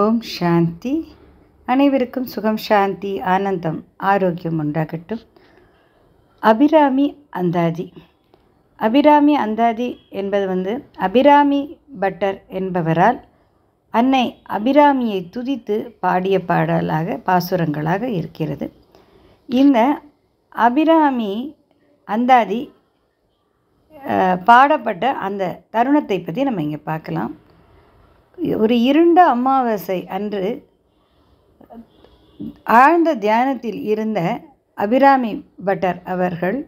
ஓம் சாந்தி அனைவருக்கும் சுகம் சாந்தி ஆனந்தம் ஆரோக்கியம் உண்டாகட்டும் அபிராமி அந்தாதி அபிராமி அந்தாதி என்பது வந்து அபிராமி பட்டர் என்பவரால் அன்னை அபிராமியை துதித்து பாடிய பாடலாக பாசுரங்களாக இருக்கிறது இந்த அபிராமி அந்தாதி பாடப்பட்ட அந்த தருணத்தை பற்றி நம்ம இங்கே பார்க்கலாம் ஒரு இருண்ட அமாவாசை அன்று ஆழ்ந்த தியானத்தில் இருந்த அபிராமி பட்டர் அவர்கள்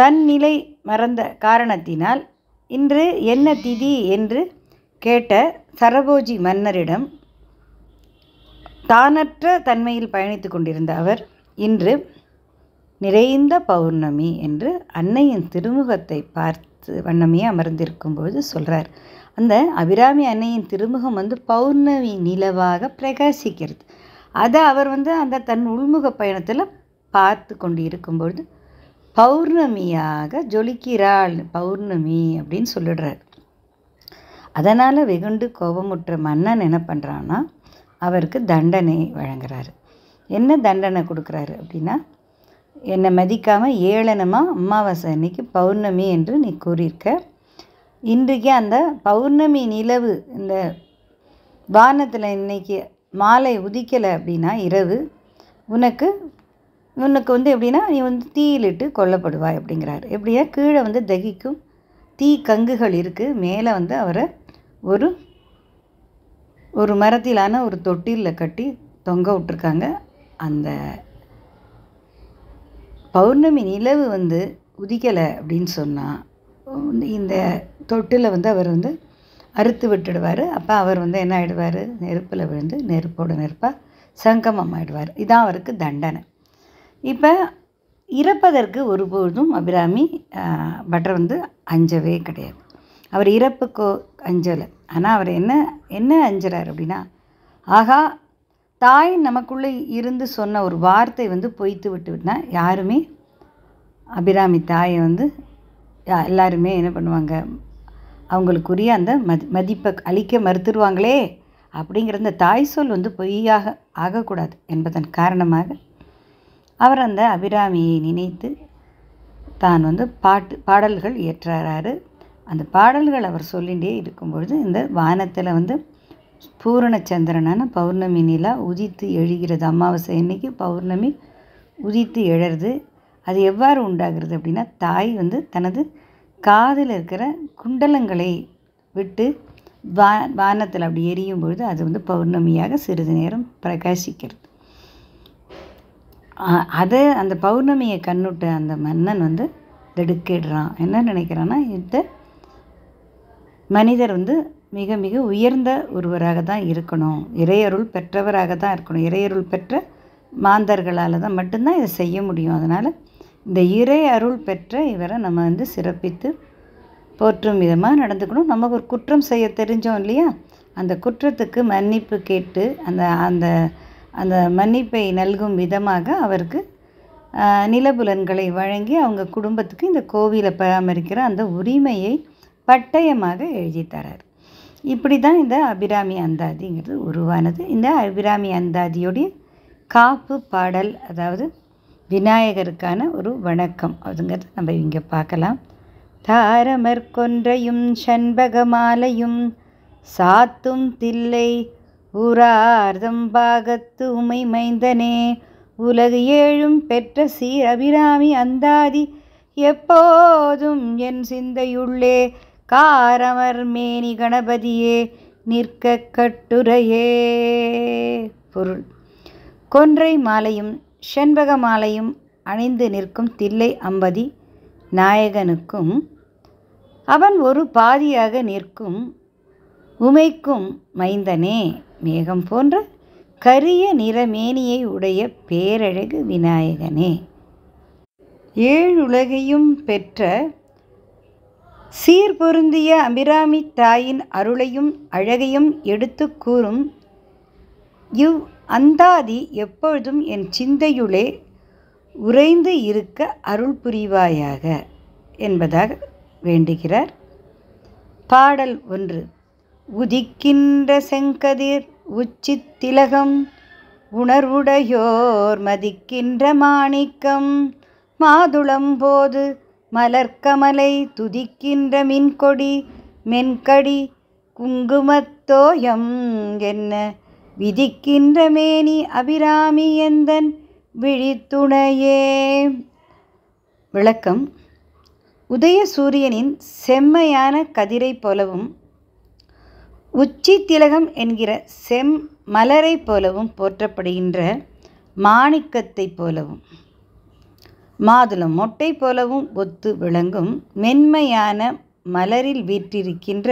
தன் நிலை மறந்த காரணத்தினால் இன்று என்ன திதி என்று கேட்ட சரபோஜி மன்னரிடம் தானற்ற தன்மையில் பயணித்து கொண்டிருந்த அவர் இன்று நிறைந்த பௌர்ணமி என்று அன்னையின் திருமுகத்தை பார்த்து வண்ணமே அமர்ந்திருக்கும் பொழுது சொல்கிறார் அந்த அபிராமி அன்னையின் திருமுகம் வந்து பௌர்ணமி நிலவாக பிரகாசிக்கிறது அதை அவர் வந்து அந்த தன் உள்முக பயணத்தில் பார்த்து கொண்டு இருக்கும்பொழுது பௌர்ணமியாக ஜொலிக்கிறாள் பௌர்ணமி அப்படின்னு சொல்லிடுறார் அதனால் வெகுண்டு கோபமுற்ற மன்னன் என்ன பண்ணுறான்னா அவருக்கு தண்டனை வழங்குறாரு என்ன தண்டனை கொடுக்குறாரு அப்படின்னா என்னை மதிக்காமல் ஏளனமாக அமாவாசை அன்னைக்கு பௌர்ணமி என்று நீ கூறியிருக்க இன்றைக்கே அந்த பௌர்ணமி நிலவு இந்த வானத்தில் இன்றைக்கி மாலை உதிக்கலை அப்படின்னா இரவு உனக்கு உனக்கு வந்து எப்படின்னா நீ வந்து தீயிலிட்டு கொல்லப்படுவாய் அப்படிங்கிறார் எப்படியா கீழே வந்து தகிக்கும் தீ கங்குகள் இருக்குது மேலே வந்து அவரை ஒரு ஒரு மரத்திலான ஒரு தொட்டிலில் கட்டி தொங்க விட்டுருக்காங்க அந்த பௌர்ணமி நிலவு வந்து உதிக்கலை அப்படின்னு சொன்னால் இந்த தொட்டில் வந்து அவர் வந்து அறுத்து விட்டுடுவார் அப்போ அவர் வந்து என்ன ஆகிடுவார் நெருப்பில் விழுந்து நெருப்போட நெருப்பாக சங்கமம் ஆகிடுவார் இதான் அவருக்கு தண்டனை இப்போ இறப்பதற்கு ஒருபோதும் அபிராமி பட்டர் வந்து அஞ்சவே கிடையாது அவர் இறப்புக்கோ அஞ்சலை ஆனால் அவர் என்ன என்ன அஞ்சுறார் அப்படின்னா ஆகா தாய் நமக்குள்ளே இருந்து சொன்ன ஒரு வார்த்தை வந்து பொய்த்து விட்டுனா யாருமே அபிராமி தாயை வந்து எல்லாருமே என்ன பண்ணுவாங்க அவங்களுக்குரிய அந்த மதி மதிப்பை அழிக்க மறுத்துருவாங்களே அப்படிங்கிற அந்த தாய் சொல் வந்து பொய்யாக ஆகக்கூடாது என்பதன் காரணமாக அவர் அந்த அபிராமியை நினைத்து தான் வந்து பாட்டு பாடல்கள் இயற்றுறாரு அந்த பாடல்கள் அவர் சொல்லிகிட்டே இருக்கும்பொழுது இந்த வானத்தில் வந்து பூரணச்சந்திரனான பௌர்ணமி நிலா உதித்து எழுகிறது அமாவாசை இன்றைக்கி பௌர்ணமி உதித்து எழறது அது எவ்வாறு உண்டாகிறது அப்படின்னா தாய் வந்து தனது காதில் இருக்கிற குண்டலங்களை விட்டு வா வானத்தில் அப்படி எரியும் பொழுது அது வந்து பௌர்ணமியாக சிறிது நேரம் பிரகாசிக்கிறது அது அந்த பௌர்ணமியை கண்ணுட்டு அந்த மன்னன் வந்து திடுக்கிடுறான் என்ன நினைக்கிறான்னா இந்த மனிதர் வந்து மிக மிக உயர்ந்த ஒருவராக தான் இருக்கணும் இறையருள் பெற்றவராக தான் இருக்கணும் இறையருள் பெற்ற மாந்தர்களால் தான் மட்டும்தான் இதை செய்ய முடியும் அதனால் இந்த இறை அருள் பெற்ற இவரை நம்ம வந்து சிறப்பித்து போற்றும் விதமாக நடந்துக்கணும் நமக்கு ஒரு குற்றம் செய்ய தெரிஞ்சோம் இல்லையா அந்த குற்றத்துக்கு மன்னிப்பு கேட்டு அந்த அந்த அந்த மன்னிப்பை நல்கும் விதமாக அவருக்கு நிலபுலன்களை வழங்கி அவங்க குடும்பத்துக்கு இந்த கோவிலை பராமரிக்கிற அந்த உரிமையை பட்டயமாக எழுதி தரார் இப்படி தான் இந்த அபிராமி அந்தாதிங்கிறது உருவானது இந்த அபிராமி அந்தாதியுடைய காப்பு பாடல் அதாவது விநாயகருக்கான ஒரு வணக்கம் அதுங்கிறது நம்ம இங்கே பார்க்கலாம் தாரமர் கொன்றையும் சண்பகமாலையும் சாத்தும் தில்லை ஊரார்தம் பாகத்து உமை மைந்தனே உலகு ஏழும் பெற்ற சீர் அபிராமி அந்தாதி எப்போதும் என் சிந்தையுள்ளே காரமர் மேனி கணபதியே நிற்க கட்டுரையே பொருள் கொன்றை மாலையும் செண்பக மாலையும் அணிந்து நிற்கும் தில்லை அம்பதி நாயகனுக்கும் அவன் ஒரு பாதியாக நிற்கும் உமைக்கும் மைந்தனே மேகம் போன்ற கரிய நிறமேனியை உடைய பேரழகு விநாயகனே ஏழு உலகையும் பெற்ற சீர்பொருந்திய அபிராமி தாயின் அருளையும் அழகையும் எடுத்து கூறும் இவ் அந்தாதி எப்பொழுதும் என் சிந்தையுளே உறைந்து இருக்க அருள் புரிவாயாக என்பதாக வேண்டுகிறார் பாடல் ஒன்று உதிக்கின்ற செங்கதிர் உச்சி திலகம் உணர்வுடையோர் மதிக்கின்ற மாணிக்கம் மாதுளம் போது மலர்க்கமலை துதிக்கின்ற மின்கொடி மென்கடி குங்குமத்தோயம் என்ன விதிக்கின்ற மேனி அபிராமி எந்தன் விழித்துணையே விளக்கம் உதய சூரியனின் செம்மையான கதிரை போலவும் உச்சி திலகம் என்கிற செம் மலரை போலவும் போற்றப்படுகின்ற மாணிக்கத்தை போலவும் மாதுளம் மொட்டை போலவும் ஒத்து விளங்கும் மென்மையான மலரில் வீற்றிருக்கின்ற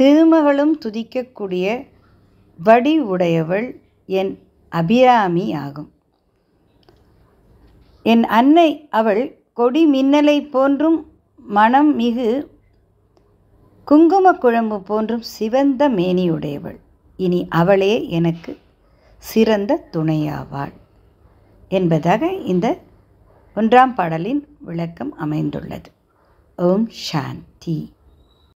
திருமகளும் துதிக்கக்கூடிய வடி உடையவள் என் அபிராமி ஆகும் என் அன்னை அவள் கொடி மின்னலை போன்றும் மனம் மிகு குங்கும குழம்பு போன்றும் சிவந்த மேனியுடையவள் இனி அவளே எனக்கு சிறந்த துணையாவாள் என்பதாக இந்த ஒன்றாம் பாடலின் விளக்கம் அமைந்துள்ளது ஓம் சாந்தி